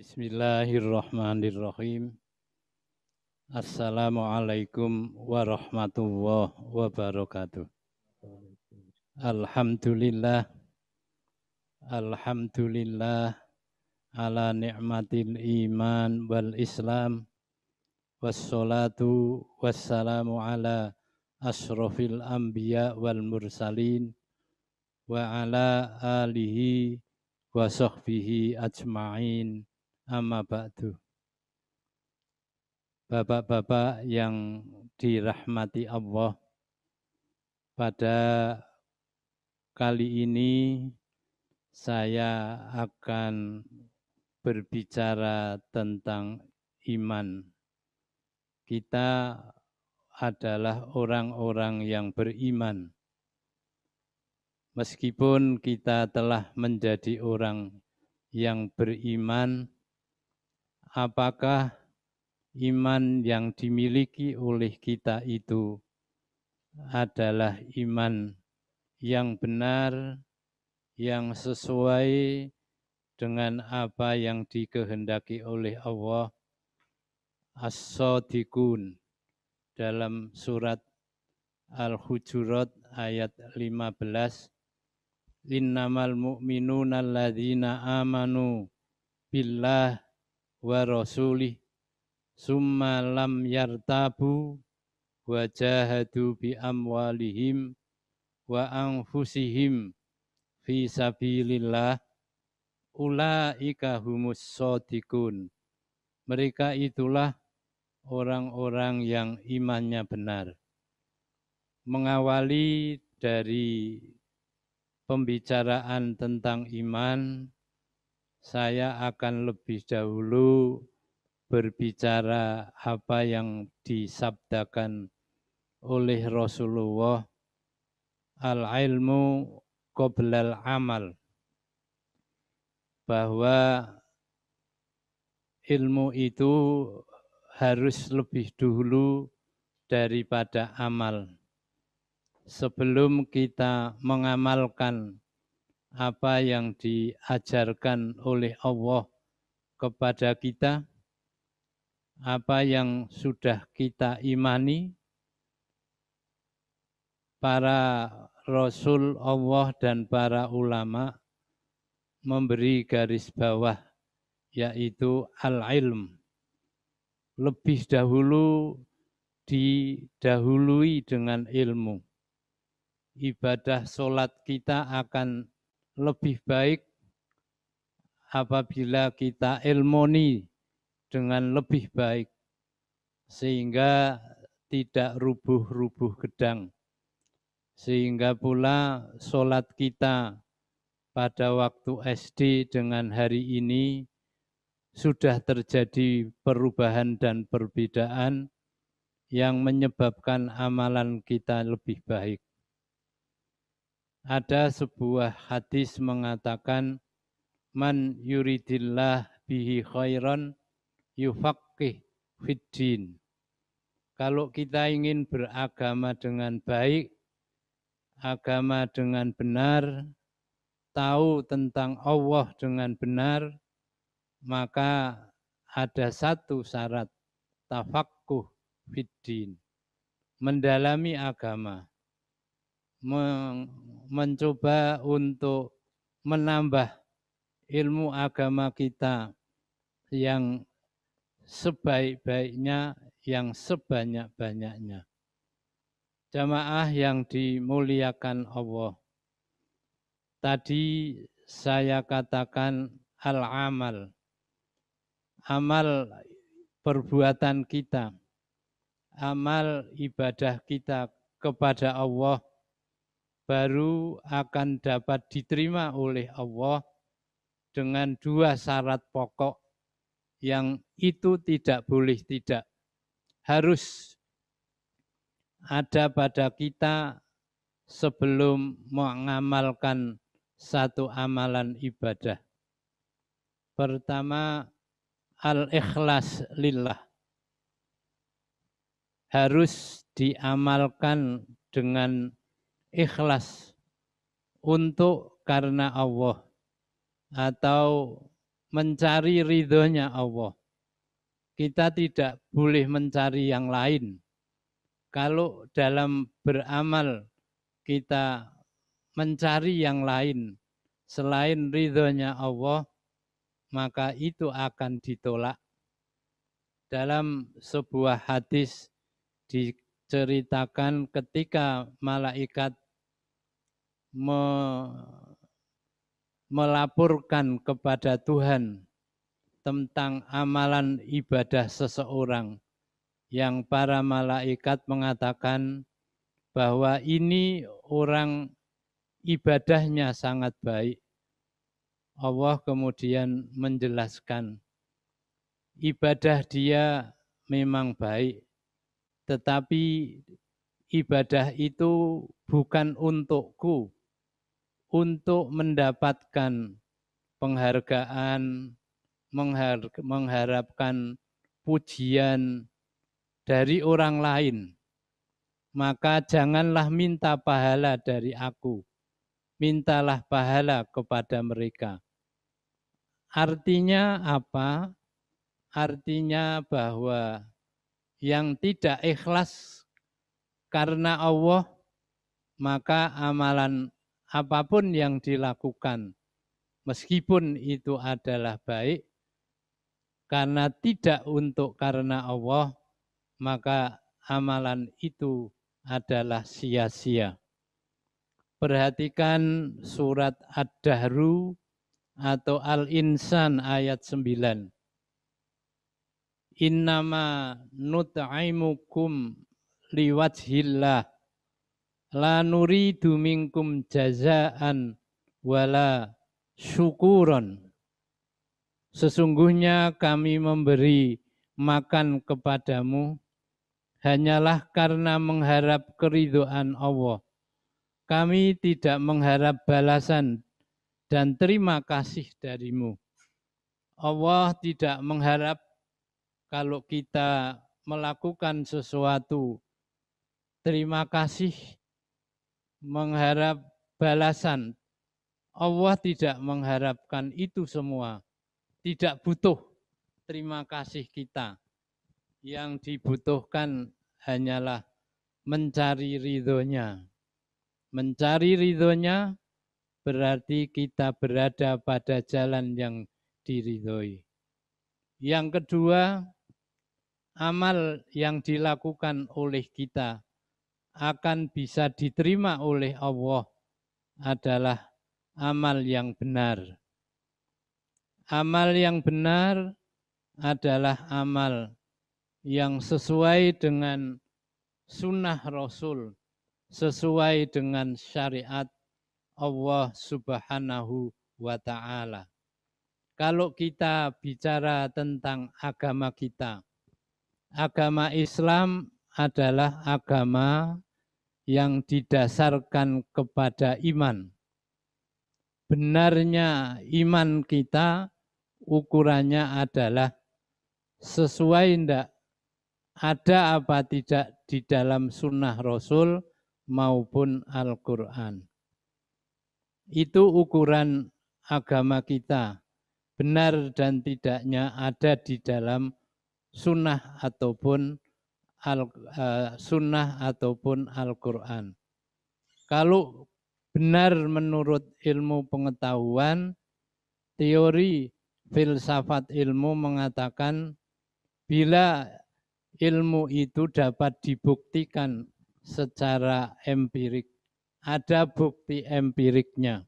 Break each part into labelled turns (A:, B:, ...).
A: Bismillahirrahmanirrahim. Assalamualaikum warahmatullahi wabarakatuh. Alhamdulillah. Alhamdulillah ala ni'matil iman wal islam wassalatu wassalamu ala asrofil anbiya wal mursalin wa ala alihi wa sahbihi ajma'in amma ba'du. Bapak-bapak yang dirahmati Allah, pada kali ini saya akan berbicara tentang iman. Kita adalah orang-orang yang beriman. Meskipun kita telah menjadi orang yang beriman, apakah iman yang dimiliki oleh kita itu adalah iman yang benar, yang sesuai dengan apa yang dikehendaki oleh Allah as dalam surat Al-Hujurat ayat 15 Innamal mu'minuna alladzina amanu billah wa rasulih summa lam yartabu wa jahadu bi amwalihim wa anfusihim fi sabilillah ulaika humus sodikun. Mereka itulah orang-orang yang imannya benar. Mengawali dari pembicaraan tentang iman, saya akan lebih dahulu berbicara apa yang disabdakan oleh Rasulullah al-ilmu qoblal amal bahwa ilmu itu harus lebih dahulu daripada amal sebelum kita mengamalkan apa yang diajarkan oleh Allah kepada kita, apa yang sudah kita imani, para Rasul Allah dan para ulama memberi garis bawah yaitu al-ilm. Lebih dahulu didahului dengan ilmu. Ibadah sholat kita akan lebih baik apabila kita ilmoni dengan lebih baik sehingga tidak rubuh-rubuh gedang. Sehingga pula sholat kita pada waktu SD dengan hari ini sudah terjadi perubahan dan perbedaan yang menyebabkan amalan kita lebih baik ada sebuah hadis mengatakan man yuridillah bihi khairan yufaqih fiddin. Kalau kita ingin beragama dengan baik, agama dengan benar, tahu tentang Allah dengan benar, maka ada satu syarat, tafakkuh fiddin, mendalami agama mencoba untuk menambah ilmu agama kita yang sebaik-baiknya, yang sebanyak-banyaknya. Jamaah yang dimuliakan Allah. Tadi saya katakan al-amal. Amal perbuatan kita. Amal ibadah kita kepada Allah baru akan dapat diterima oleh Allah dengan dua syarat pokok yang itu tidak boleh tidak. Harus ada pada kita sebelum mengamalkan satu amalan ibadah. Pertama, al-ikhlas lillah. Harus diamalkan dengan ikhlas untuk karena Allah atau mencari ridhonya Allah. Kita tidak boleh mencari yang lain. Kalau dalam beramal kita mencari yang lain selain ridhonya Allah, maka itu akan ditolak. Dalam sebuah hadis diceritakan ketika malaikat me, melaporkan kepada Tuhan tentang amalan ibadah seseorang yang para malaikat mengatakan bahwa ini orang ibadahnya sangat baik. Allah kemudian menjelaskan ibadah dia memang baik, tetapi ibadah itu bukan untukku, untuk mendapatkan penghargaan, mengharapkan pujian dari orang lain, maka janganlah minta pahala dari aku, mintalah pahala kepada mereka. Artinya apa? Artinya bahwa yang tidak ikhlas karena Allah, maka amalan apapun yang dilakukan, meskipun itu adalah baik, karena tidak untuk karena Allah, maka amalan itu adalah sia-sia. Perhatikan surat Ad-Dahru atau Al-Insan ayat 9 innama nut'aimukum liwajhillah La nuridu minkum jazaan wala syukuron. Sesungguhnya kami memberi makan kepadamu hanyalah karena mengharap keridoan Allah. Kami tidak mengharap balasan dan terima kasih darimu. Allah tidak mengharap kalau kita melakukan sesuatu. Terima kasih mengharap balasan. Allah tidak mengharapkan itu semua. Tidak butuh terima kasih kita. Yang dibutuhkan hanyalah mencari ridhonya. Mencari ridhonya berarti kita berada pada jalan yang diridhoi. Yang kedua, amal yang dilakukan oleh kita akan bisa diterima oleh Allah adalah amal yang benar. Amal yang benar adalah amal yang sesuai dengan sunnah Rasul, sesuai dengan syariat Allah Subhanahu wa Ta'ala. Kalau kita bicara tentang agama kita, agama Islam adalah agama yang didasarkan kepada iman. Benarnya iman kita ukurannya adalah sesuai tidak ada apa tidak di dalam sunnah Rasul maupun Al-Quran. Itu ukuran agama kita. Benar dan tidaknya ada di dalam sunnah ataupun al, eh, sunnah ataupun Al-Quran. Kalau benar menurut ilmu pengetahuan, teori filsafat ilmu mengatakan bila ilmu itu dapat dibuktikan secara empirik. Ada bukti empiriknya.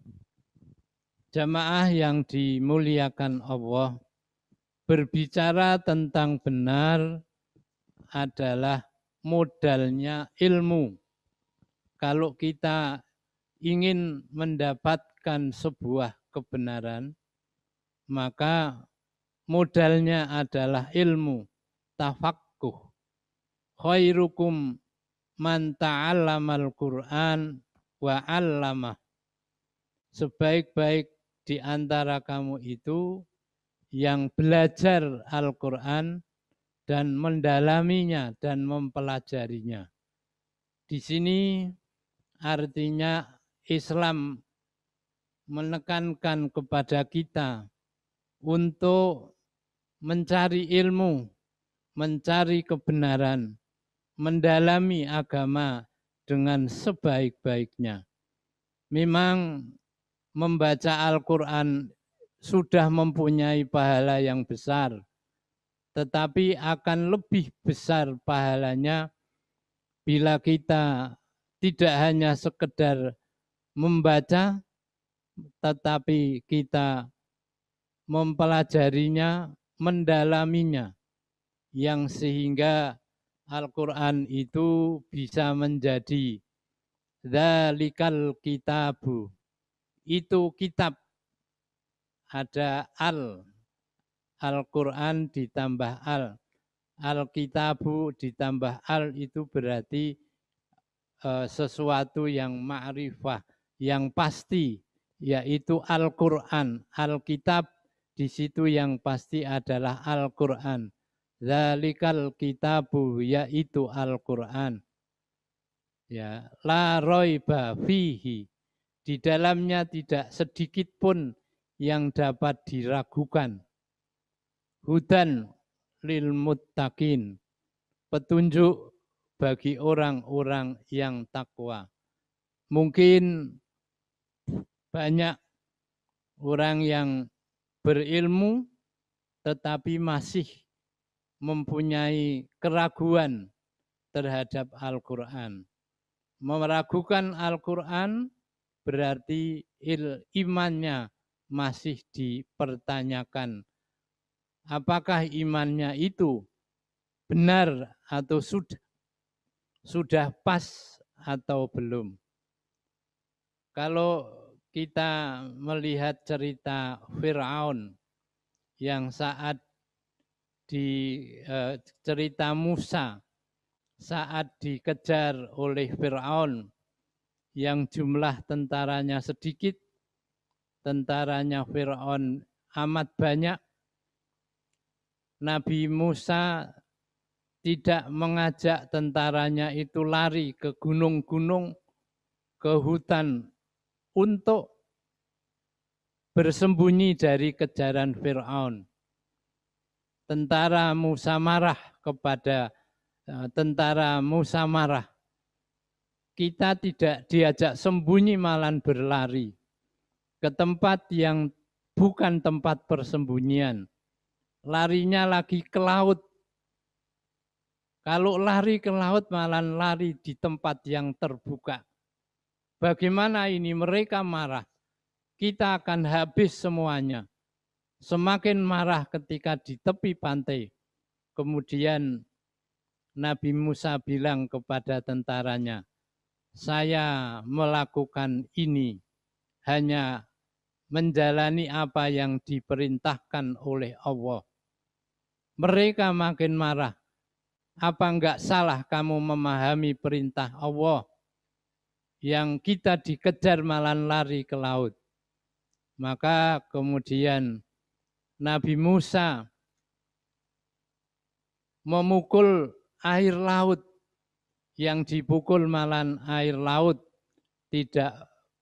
A: Jamaah yang dimuliakan Allah berbicara tentang benar adalah modalnya ilmu. Kalau kita ingin mendapatkan sebuah kebenaran, maka modalnya adalah ilmu, tafakkuh. Khairukum man ta'allamal Qur'an wa 'allamah. Sebaik-baik di antara kamu itu yang belajar Al-Qur'an dan mendalaminya dan mempelajarinya. Di sini artinya Islam menekankan kepada kita untuk mencari ilmu, mencari kebenaran, mendalami agama dengan sebaik-baiknya. Memang membaca Al-Quran sudah mempunyai pahala yang besar tetapi akan lebih besar pahalanya bila kita tidak hanya sekedar membaca, tetapi kita mempelajarinya, mendalaminya, yang sehingga Al-Quran itu bisa menjadi dalikal kitabu. Itu kitab. Ada al Al-Quran ditambah al. Al-Kitabu ditambah al itu berarti e, sesuatu yang ma'rifah, yang pasti, yaitu Al-Quran. Al-Kitab di situ yang pasti adalah Al-Quran. Zalikal kitabu yaitu Al-Quran. Ya, la roiba fihi. Di dalamnya tidak sedikit pun yang dapat diragukan. Hudan lil muttaqin. Petunjuk bagi orang-orang yang takwa. Mungkin banyak orang yang berilmu tetapi masih mempunyai keraguan terhadap Al-Quran. Meragukan Al-Quran berarti il imannya masih dipertanyakan apakah imannya itu benar atau sudah sudah pas atau belum. Kalau kita melihat cerita Firaun yang saat di eh, cerita Musa saat dikejar oleh Firaun yang jumlah tentaranya sedikit, tentaranya Firaun amat banyak Nabi Musa tidak mengajak tentaranya itu lari ke gunung-gunung, ke hutan untuk bersembunyi dari kejaran Firaun. Tentara Musa marah kepada e, tentara Musa marah. Kita tidak diajak sembunyi malan berlari ke tempat yang bukan tempat persembunyian larinya lagi ke laut. Kalau lari ke laut malah lari di tempat yang terbuka. Bagaimana ini mereka marah? Kita akan habis semuanya. Semakin marah ketika di tepi pantai. Kemudian Nabi Musa bilang kepada tentaranya, saya melakukan ini hanya menjalani apa yang diperintahkan oleh Allah mereka makin marah. Apa enggak salah kamu memahami perintah Allah yang kita dikejar malah lari ke laut. Maka kemudian Nabi Musa memukul air laut yang dipukul malan air laut tidak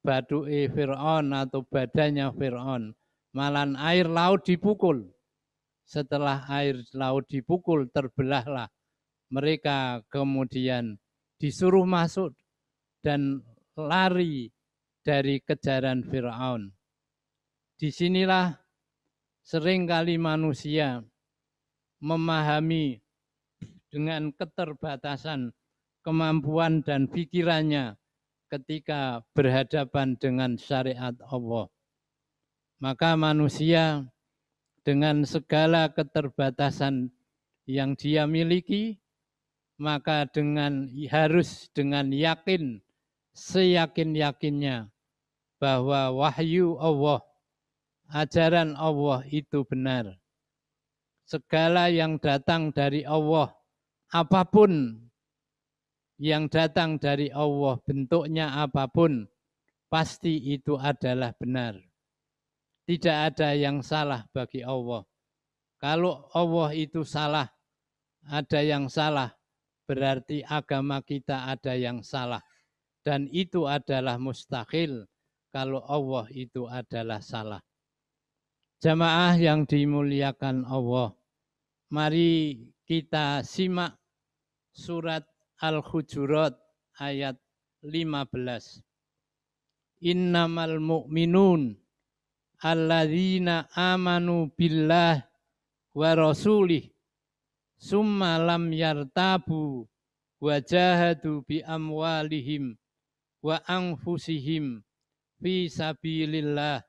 A: badu'i eh, Fir'aun atau badannya Fir'aun. Malan air laut dipukul setelah air laut dipukul terbelahlah mereka kemudian disuruh masuk dan lari dari kejaran Firaun. Disinilah seringkali manusia memahami dengan keterbatasan kemampuan dan pikirannya ketika berhadapan dengan syariat Allah. Maka manusia dengan segala keterbatasan yang dia miliki, maka dengan harus dengan yakin seyakin-yakinnya bahwa wahyu Allah, ajaran Allah itu benar. Segala yang datang dari Allah, apapun yang datang dari Allah, bentuknya apapun, pasti itu adalah benar tidak ada yang salah bagi Allah. Kalau Allah itu salah, ada yang salah, berarti agama kita ada yang salah. Dan itu adalah mustahil kalau Allah itu adalah salah. Jamaah yang dimuliakan Allah, mari kita simak surat Al-Hujurat ayat 15. Innamal mu'minun alladzina amanu billah wa rasulih summa lam yartabu wa jahadu bi amwalihim wa anfusihim fi sabilillah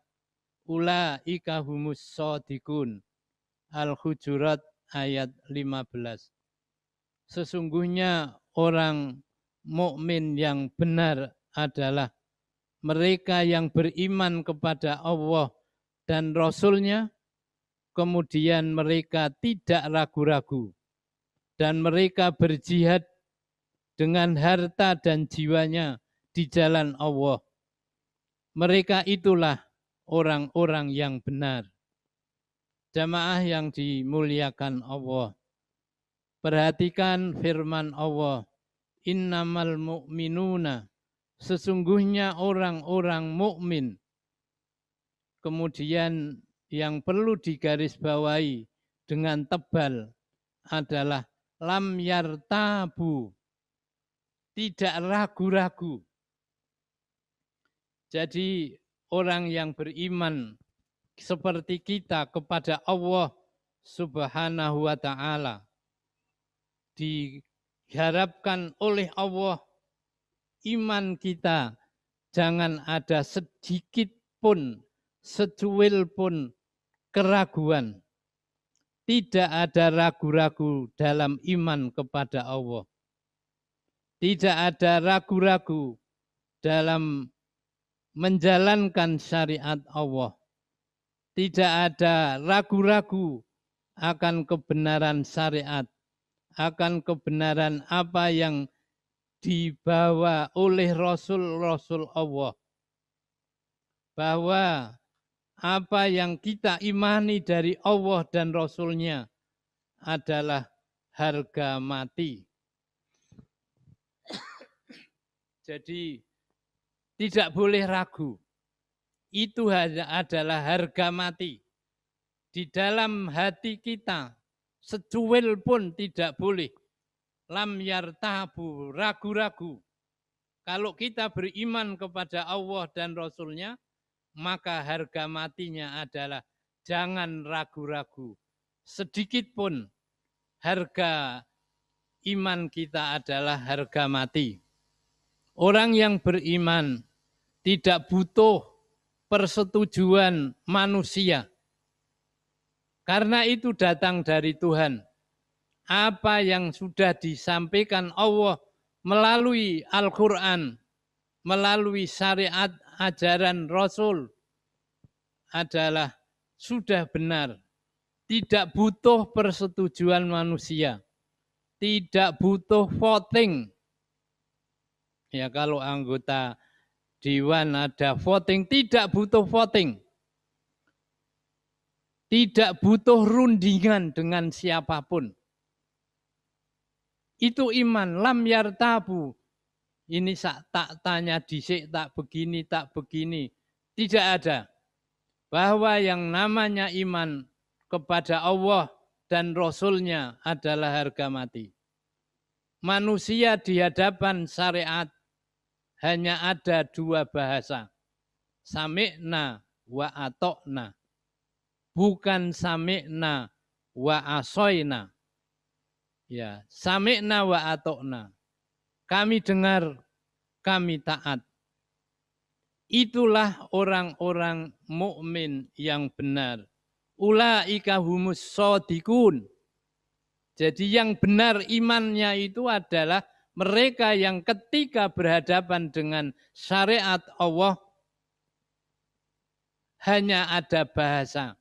A: ulaika humus sadiqun al-hujurat ayat 15 sesungguhnya orang mukmin yang benar adalah mereka yang beriman kepada Allah dan rasulnya, kemudian mereka tidak ragu-ragu dan mereka berjihad dengan harta dan jiwanya di jalan Allah. Mereka itulah orang-orang yang benar. Jamaah yang dimuliakan Allah. Perhatikan firman Allah. Innamal mu'minuna. Sesungguhnya orang-orang mukmin Kemudian yang perlu digarisbawahi dengan tebal adalah lam yartabu. Tidak ragu-ragu. Jadi orang yang beriman seperti kita kepada Allah Subhanahu wa taala diharapkan oleh Allah iman kita jangan ada sedikit pun secuil pun keraguan. Tidak ada ragu-ragu dalam iman kepada Allah. Tidak ada ragu-ragu dalam menjalankan syariat Allah. Tidak ada ragu-ragu akan kebenaran syariat, akan kebenaran apa yang dibawa oleh Rasul-Rasul Allah. Bahwa apa yang kita imani dari Allah dan Rasulnya adalah harga mati. Jadi tidak boleh ragu. Itu adalah harga mati. Di dalam hati kita, secuil pun tidak boleh. Lam yartabu, ragu-ragu. Kalau kita beriman kepada Allah dan Rasulnya, maka harga matinya adalah jangan ragu-ragu. Sedikit pun harga iman kita adalah harga mati. Orang yang beriman tidak butuh persetujuan manusia. Karena itu datang dari Tuhan. Apa yang sudah disampaikan Allah melalui Al-Quran, melalui syariat ajaran Rasul adalah sudah benar. Tidak butuh persetujuan manusia. Tidak butuh voting. Ya kalau anggota dewan ada voting, tidak butuh voting. Tidak butuh rundingan dengan siapapun. Itu iman lam yartabu ini sak tak tanya disik, tak begini, tak begini. Tidak ada. Bahwa yang namanya iman kepada Allah dan Rasulnya adalah harga mati. Manusia di hadapan syariat hanya ada dua bahasa. Sami'na wa atokna. Bukan sami'na wa asoina. Ya, sami'na wa atokna. Kami dengar, kami taat. Itulah orang-orang mukmin yang benar. Ulaika humus sodikun. Jadi yang benar imannya itu adalah mereka yang ketika berhadapan dengan syariat Allah hanya ada bahasa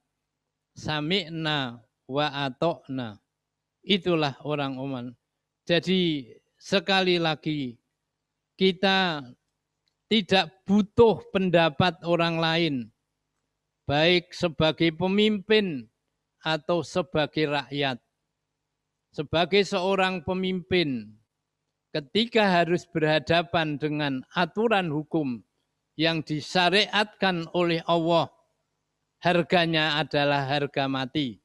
A: sami'na wa atokna. Itulah orang Oman. Jadi sekali lagi kita tidak butuh pendapat orang lain, baik sebagai pemimpin atau sebagai rakyat. Sebagai seorang pemimpin, ketika harus berhadapan dengan aturan hukum yang disyariatkan oleh Allah, harganya adalah harga mati.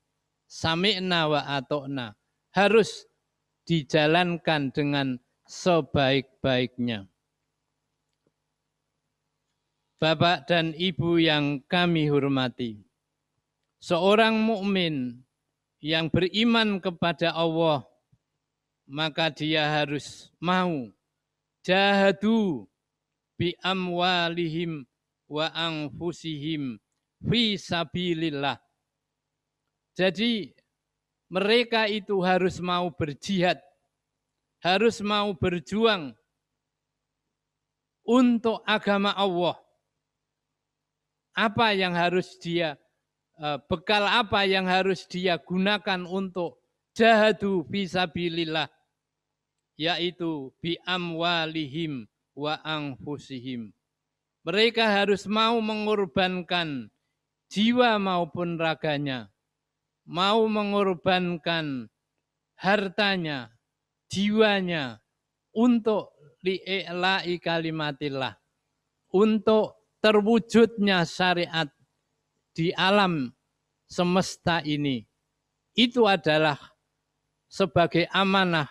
A: Sami'na wa atokna. Harus dijalankan dengan sebaik-baiknya. Bapak dan Ibu yang kami hormati, seorang mukmin yang beriman kepada Allah, maka dia harus mau jahadu bi amwalihim wa anfusihim fi sabilillah. Jadi mereka itu harus mau berjihad, harus mau berjuang untuk agama Allah. Apa yang harus dia e, bekal apa yang harus dia gunakan untuk jahadu fisabilillah yaitu bi amwalihim wa angfusihim. Mereka harus mau mengorbankan jiwa maupun raganya mau mengorbankan hartanya, jiwanya untuk li'i'la'i kalimatillah. Untuk terwujudnya syariat di alam semesta ini. Itu adalah sebagai amanah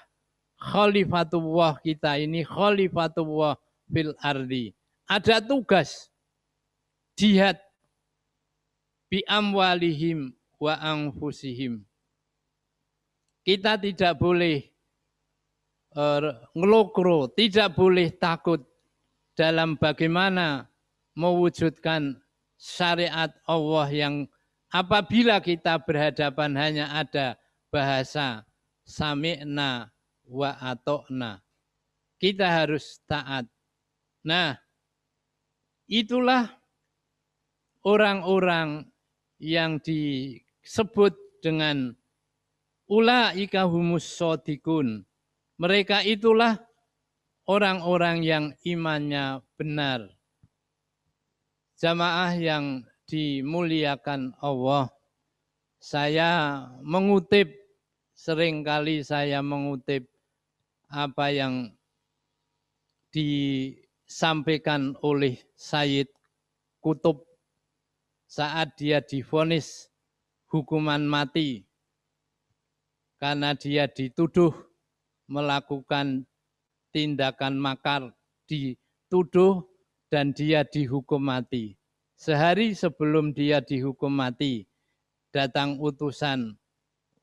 A: khalifatullah kita ini, khalifatullah fil ardi. Ada tugas jihad bi amwalihim wa anfusihim. Kita tidak boleh uh, ngelokro, tidak boleh takut dalam bagaimana mewujudkan syariat Allah yang apabila kita berhadapan hanya ada bahasa sami'na wa atokna. Kita harus taat. Nah, itulah orang-orang yang di sebut dengan ulaika ikahumus sodikun. Mereka itulah orang-orang yang imannya benar. Jamaah yang dimuliakan Allah. Saya mengutip, seringkali saya mengutip apa yang disampaikan oleh Sayyid Kutub saat dia difonis hukuman mati karena dia dituduh melakukan tindakan makar, dituduh dan dia dihukum mati. Sehari sebelum dia dihukum mati, datang utusan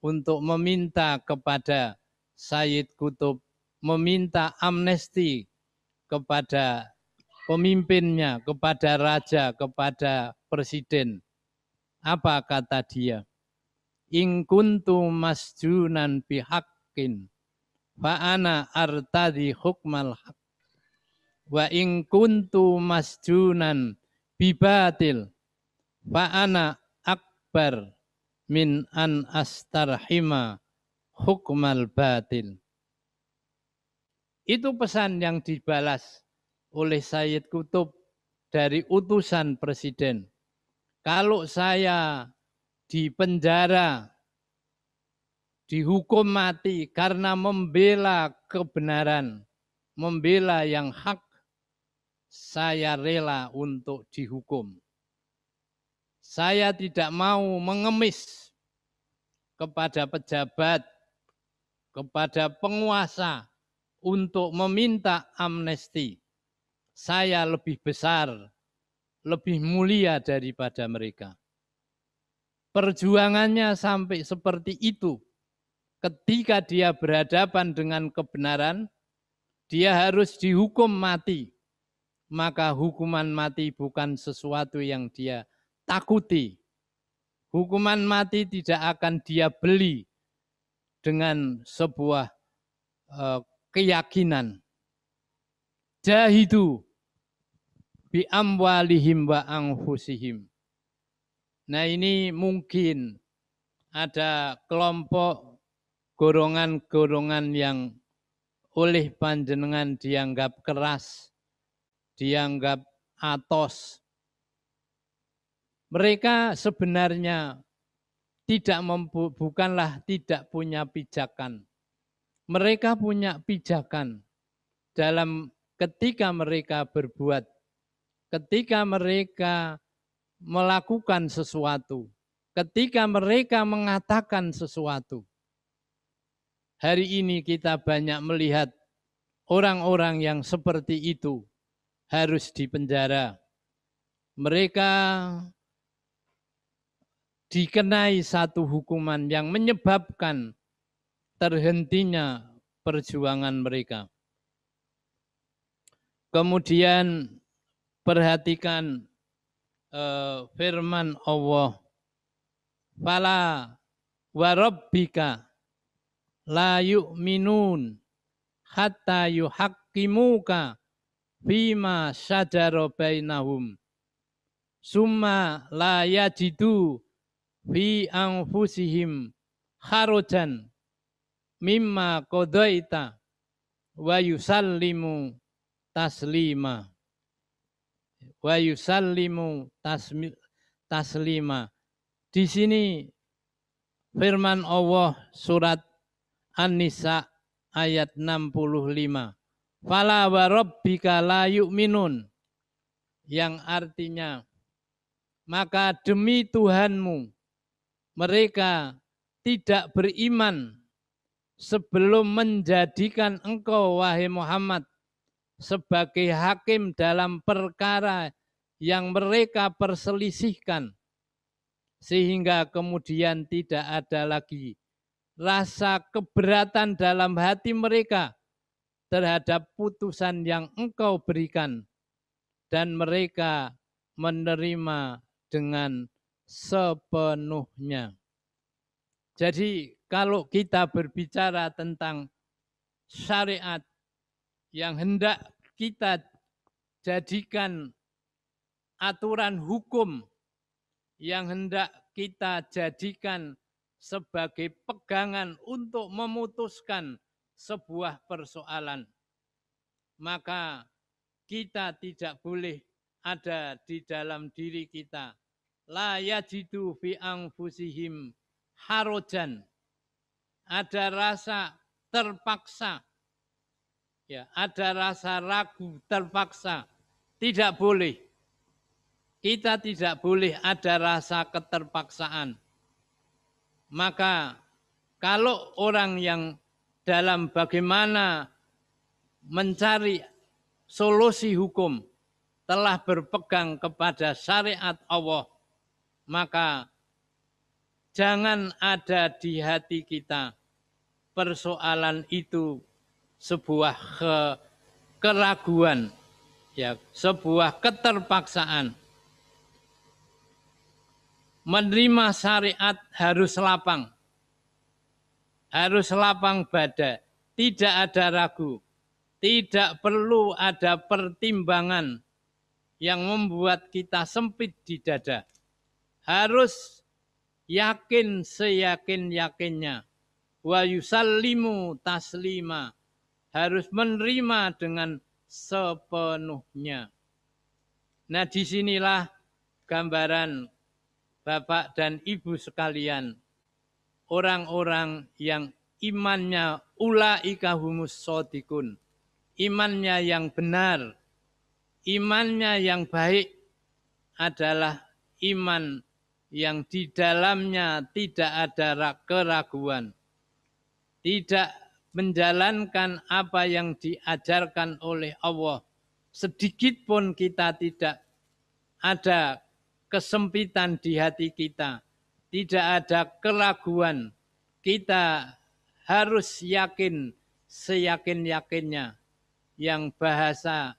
A: untuk meminta kepada Sayyid Kutub, meminta amnesti kepada pemimpinnya, kepada raja, kepada presiden apa kata dia? In kuntu masjunan bihaqqin fa'ana artadi hukmal haq. Wa in kuntu masjunan bibatil fa'ana akbar min an astarhima hukmal batil. Itu pesan yang dibalas oleh Sayyid Kutub dari utusan presiden. Kalau saya di penjara, dihukum mati karena membela kebenaran, membela yang hak, saya rela untuk dihukum. Saya tidak mau mengemis kepada pejabat, kepada penguasa untuk meminta amnesti. Saya lebih besar lebih mulia daripada mereka. Perjuangannya sampai seperti itu. Ketika dia berhadapan dengan kebenaran, dia harus dihukum mati. Maka hukuman mati bukan sesuatu yang dia takuti. Hukuman mati tidak akan dia beli dengan sebuah uh, keyakinan. Jahidu bi amwalihim wa anfusihim. Nah ini mungkin ada kelompok gorongan-gorongan yang oleh panjenengan dianggap keras, dianggap atos. Mereka sebenarnya tidak mampu, bukanlah tidak punya pijakan. Mereka punya pijakan dalam ketika mereka berbuat ketika mereka melakukan sesuatu, ketika mereka mengatakan sesuatu. Hari ini kita banyak melihat orang-orang yang seperti itu harus dipenjara. Mereka dikenai satu hukuman yang menyebabkan terhentinya perjuangan mereka. Kemudian perhatikan uh, firman Allah. Fala warabbika la yu'minun hatta yuhaqqimuka fima syajara bainahum summa la yajidu fi anfusihim harojan mimma qadaita wa yusallimu taslima wa yusallimu taslima. Di sini firman Allah surat An-Nisa ayat 65. Fala wa rabbika la yu'minun. Yang artinya, maka demi Tuhanmu, mereka tidak beriman sebelum menjadikan engkau, wahai Muhammad, sebagai hakim dalam perkara yang mereka perselisihkan sehingga kemudian tidak ada lagi rasa keberatan dalam hati mereka terhadap putusan yang engkau berikan dan mereka menerima dengan sepenuhnya. Jadi kalau kita berbicara tentang syariat yang hendak kita jadikan aturan hukum yang hendak kita jadikan sebagai pegangan untuk memutuskan sebuah persoalan. Maka kita tidak boleh ada di dalam diri kita. La yajidu fi anfusihim harojan. Ada rasa terpaksa Ya, ada rasa ragu, terpaksa, tidak boleh. Kita tidak boleh ada rasa keterpaksaan. Maka kalau orang yang dalam bagaimana mencari solusi hukum telah berpegang kepada syariat Allah, maka jangan ada di hati kita persoalan itu sebuah ke, keraguan, ya, sebuah keterpaksaan. Menerima syariat harus lapang, harus lapang bada, tidak ada ragu, tidak perlu ada pertimbangan yang membuat kita sempit di dada. Harus yakin seyakin-yakinnya. Wa yusallimu taslima harus menerima dengan sepenuhnya. Nah, disinilah gambaran Bapak dan Ibu sekalian, orang-orang yang imannya ula humus sodikun, imannya yang benar, imannya yang baik adalah iman yang di dalamnya tidak ada keraguan, tidak menjalankan apa yang diajarkan oleh Allah. Sedikit pun kita tidak ada kesempitan di hati kita, tidak ada keraguan. Kita harus yakin seyakin-yakinnya yang bahasa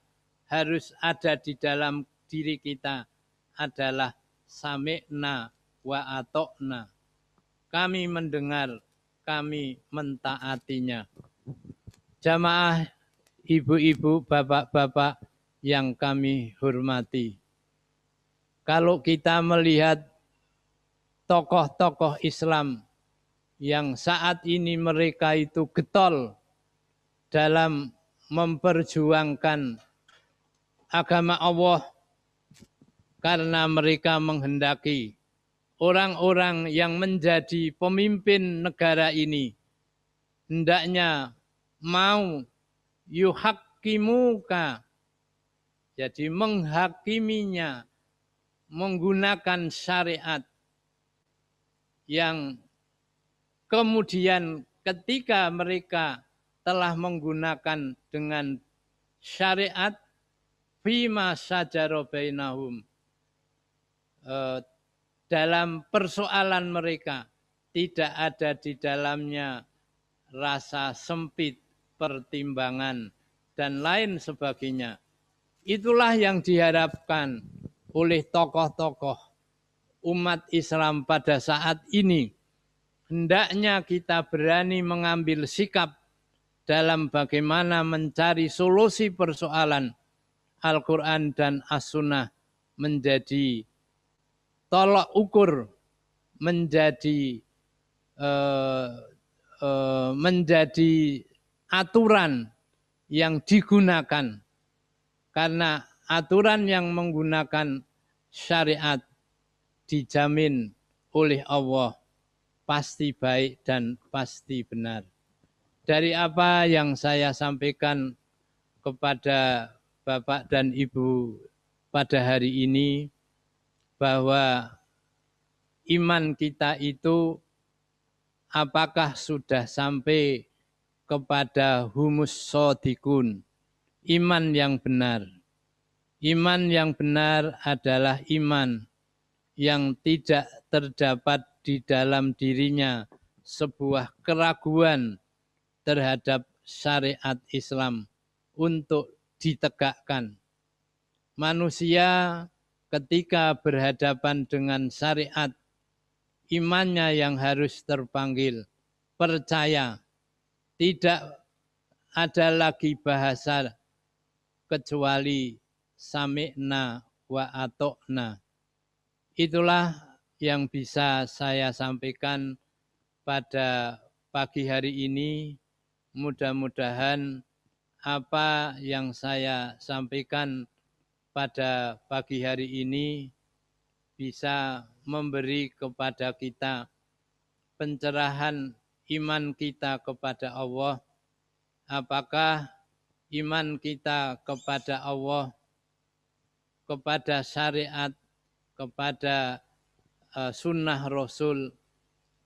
A: harus ada di dalam diri kita adalah samikna wa atokna. Kami mendengar kami mentaatinya. Jamaah ibu-ibu, bapak-bapak yang kami hormati. Kalau kita melihat tokoh-tokoh Islam yang saat ini mereka itu getol dalam memperjuangkan agama Allah karena mereka menghendaki orang-orang yang menjadi pemimpin negara ini hendaknya mau yuhakimuka jadi menghakiminya menggunakan syariat yang kemudian ketika mereka telah menggunakan dengan syariat bima sajaro dalam persoalan mereka. Tidak ada di dalamnya rasa sempit, pertimbangan, dan lain sebagainya. Itulah yang diharapkan oleh tokoh-tokoh umat Islam pada saat ini. Hendaknya kita berani mengambil sikap dalam bagaimana mencari solusi persoalan Al-Quran dan As-Sunnah menjadi tolak ukur menjadi uh, uh, menjadi aturan yang digunakan karena aturan yang menggunakan syariat dijamin oleh Allah pasti baik dan pasti benar. Dari apa yang saya sampaikan kepada Bapak dan Ibu pada hari ini, bahwa iman kita itu apakah sudah sampai kepada humus sodikun, iman yang benar. Iman yang benar adalah iman yang tidak terdapat di dalam dirinya sebuah keraguan terhadap syariat Islam untuk ditegakkan. Manusia ketika berhadapan dengan syariat imannya yang harus terpanggil percaya tidak ada lagi bahasa kecuali sami'na wa atokna. Itulah yang bisa saya sampaikan pada pagi hari ini. Mudah-mudahan apa yang saya sampaikan pada pagi hari ini bisa memberi kepada kita pencerahan iman kita kepada Allah. Apakah iman kita kepada Allah, kepada syariat, kepada e, sunnah Rasul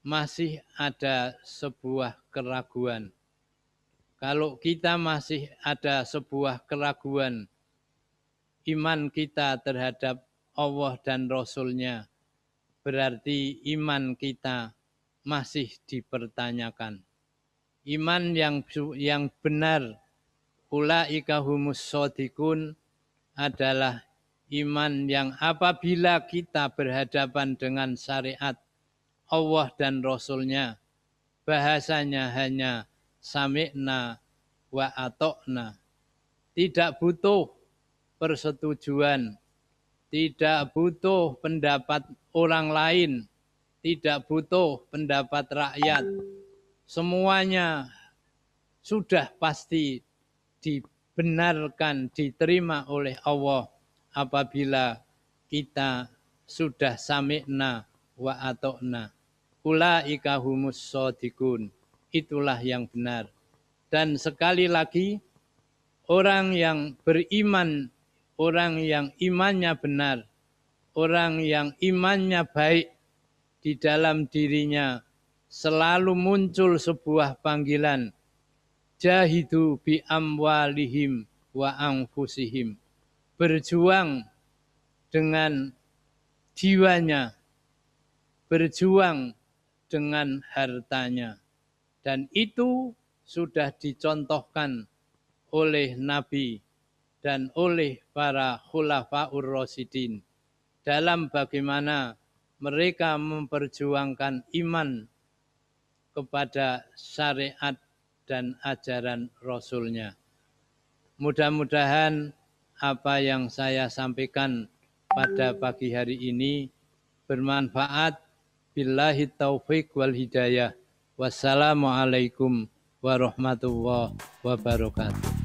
A: masih ada sebuah keraguan. Kalau kita masih ada sebuah keraguan iman kita terhadap Allah dan Rasulnya, berarti iman kita masih dipertanyakan. Iman yang yang benar, pula humus sodikun, adalah iman yang apabila kita berhadapan dengan syariat Allah dan Rasulnya, bahasanya hanya sami'na wa atokna. Tidak butuh persetujuan, tidak butuh pendapat orang lain, tidak butuh pendapat rakyat. Semuanya sudah pasti dibenarkan, diterima oleh Allah apabila kita sudah samikna wa atokna. Ulaika humus sodikun. Itulah yang benar. Dan sekali lagi, orang yang beriman orang yang imannya benar, orang yang imannya baik di dalam dirinya selalu muncul sebuah panggilan jahidu bi amwalihim wa anfusihim berjuang dengan jiwanya berjuang dengan hartanya dan itu sudah dicontohkan oleh nabi dan oleh para khulafaur rasidin dalam bagaimana mereka memperjuangkan iman kepada syariat dan ajaran Rasulnya. Mudah-mudahan apa yang saya sampaikan pada pagi hari ini bermanfaat. Billahi taufik wal hidayah. Wassalamualaikum warahmatullahi wabarakatuh.